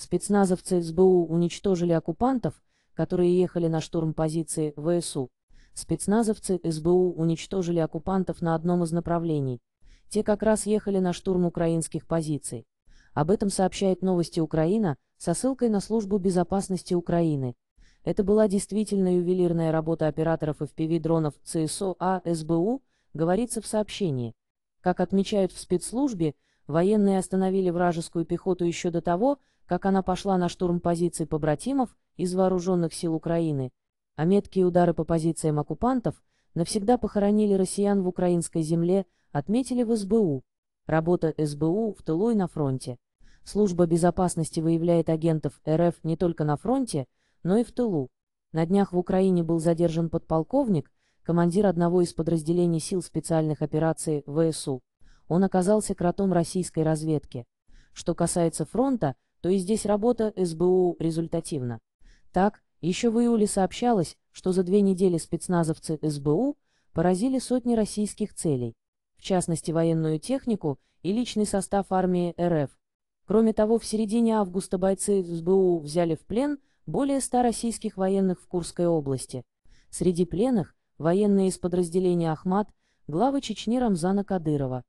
Спецназовцы СБУ уничтожили оккупантов, которые ехали на штурм позиции ВСУ. Спецназовцы СБУ уничтожили оккупантов на одном из направлений. Те как раз ехали на штурм украинских позиций. Об этом сообщает новости Украина со ссылкой на Службу безопасности Украины. Это была действительно ювелирная работа операторов FPV-дронов ЦСО АСБУ, говорится в сообщении. Как отмечают в спецслужбе, Военные остановили вражескую пехоту еще до того, как она пошла на штурм позиций побратимов из вооруженных сил Украины, а меткие удары по позициям оккупантов навсегда похоронили россиян в украинской земле, отметили в СБУ. Работа СБУ в тылу и на фронте. Служба безопасности выявляет агентов РФ не только на фронте, но и в тылу. На днях в Украине был задержан подполковник, командир одного из подразделений сил специальных операций ВСУ. Он оказался кротом российской разведки. Что касается фронта, то и здесь работа СБУ результативна. Так, еще в июле сообщалось, что за две недели спецназовцы СБУ поразили сотни российских целей, в частности военную технику и личный состав армии РФ. Кроме того, в середине августа бойцы СБУ взяли в плен более 100 российских военных в Курской области. Среди пленных – военные из подразделения «Ахмат», главы Чечни Рамзана Кадырова,